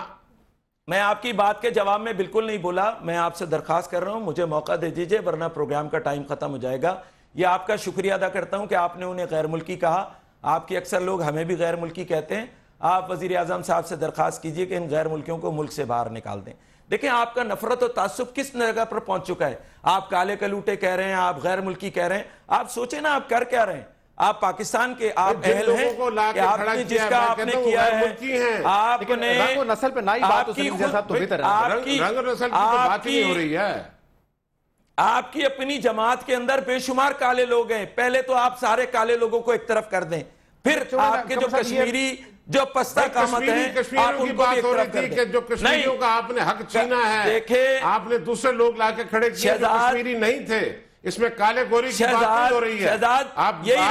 मैं आपकी बात के जवाब में बिल्कुल नहीं बोला मैं आपसे दरखास्त कर रहा हूँ मुझे मौका दे दीजिए वरना प्रोग्राम का टाइम ख़त्म हो जाएगा ये आपका शुक्रिया अदा करता हूँ कि आपने उन्हें गैर मुल्की कहा आपके अक्सर लोग हमें भी गैर मुल्की कहते हैं आप वज़ी अजम साहब से दरखास्त कीजिए कि इन गैर मुल्कियों को मुल्क से बाहर निकाल दें देखें आपका नफरत और तासुब किस जगह पर पहुंच चुका है आप काले कलूटे कह रहे हैं आप गैर मुल्की कह रहे हैं आप सोचें ना आप कर क्या रहे हैं आप पाकिस्तान के आप अहल हैं कि आपने जिसका आपने किया है आपने नस्ल पे ना ही बात आपकी तो आपकी तो बात ही हो रही है आपकी अपनी जमात के अंदर बेशुमार काले लोग हैं पहले तो आप सारे काले लोगों को एक तरफ कर दें फिर अच्छा, आपके जो कश्मीरी जो पस्ता कामत है आप उनको भी एक तरफ कर कि जो कश्मीरियों का आपने हक छीना है देखे आपने दूसरे लोग लाके खड़े किए कश्मीरी नहीं थे इसमें काले गोरी की बात हो रही है आप यही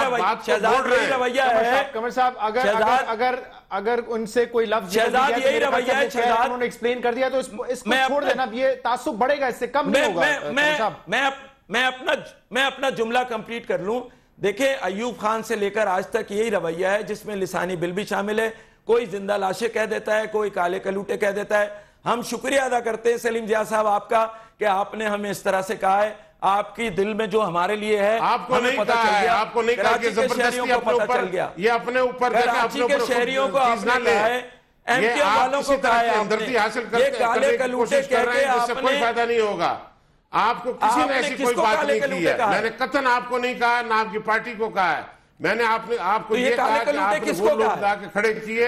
यही रवैया है कमर साहब अगर अगर, अगर उनसे कोई लफ्ज शहजाद यही रवैया है शहजाद उन्होंने एक्सप्लेन कर दिया तो इस, छोड़ देना ये तासुब बढ़ेगा इससे कम नहीं होगा मैं मैं मैं अपना मैं अपना जुमला कंप्लीट कर लूं देखे अयूब खान से लेकर आज तक यही रवैया है जिसमें लिसानी बिल भी शामिल है कोई जिंदा लाशें कह देता है कोई काले कलूटे कह देता है हम शुक्रिया अदा करते हैं सलीम जिया साहब आपका कि आपने हमें इस तरह से कहा है आपकी दिल में जो हमारे लिए है आपको नहीं पता चल गया आपको नहीं कहा कि जबरदस्ती को पता चल गया ये अपने ऊपर कराची के शहरियों को आपने कहा है एमपीओ वालों को कहा है हमदर्दी हासिल करते काले कलूटे कह रहे हैं इससे कोई फायदा नहीं होगा आपको किसी ने ऐसी कोई बात नहीं की है मैंने कथन आपको नहीं कहा ना आपकी पार्टी को कहा है मैंने आपने आपको तो ये कहा कि आपने वो लोग खड़े किए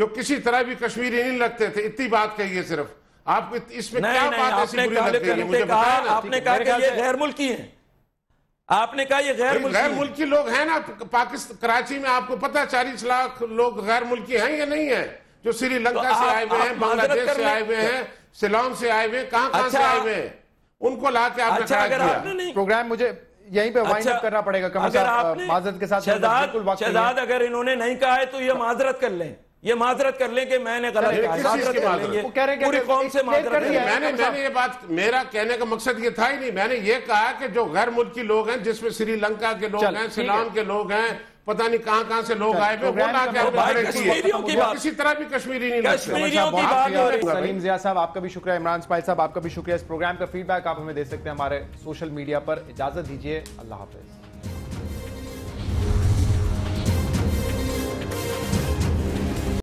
जो किसी तरह भी कश्मीरी नहीं लगते थे इतनी बात कही है सिर्फ आपको इसमें क्या नहीं, बात आपने कहा आपने कहा कि ये गैर मुल्की हैं आपने कहा ये गैर मुल्की गैर मुल्की लोग हैं ना तो पाकिस्तान कराची में आपको पता चालीस लाख लोग गैर मुल्की हैं या नहीं है जो श्रीलंका तो से आए हुए हैं बांग्लादेश से आए हुए हैं सिलोंग से आए हुए कहाँ कहाँ से अच्छा। आए हुए हैं उनको ला के आपने अच्छा, प्रोग्राम मुझे यहीं पे वाइंड अप अच्छा, करना पड़ेगा कमर साहब माजरत के साथ शहजाद अगर इन्होंने नहीं कहा है तो ये माजरत कर लें ये माजरत कर लें कि मैंने गलत पूरी कौन से मैंने मैंने ये बात मेरा कहने का मकसद ये था ही नहीं मैंने ये कहा कि जो गैर मुल्की लोग हैं जिसमें श्रीलंका के लोग हैं सिलान के लोग हैं पता नहीं कहाँ कहाँ से लोग आए थे वो ना किसी तरह भी कश्मीरी नहीं सलीम जिया साहब आपका भी शुक्रिया इमरान स्पाई साहब आपका भी शुक्रिया इस प्रोग्राम का फीडबैक आप हमें दे सकते हैं हमारे सोशल मीडिया पर इजाजत दीजिए अल्लाह हाफिज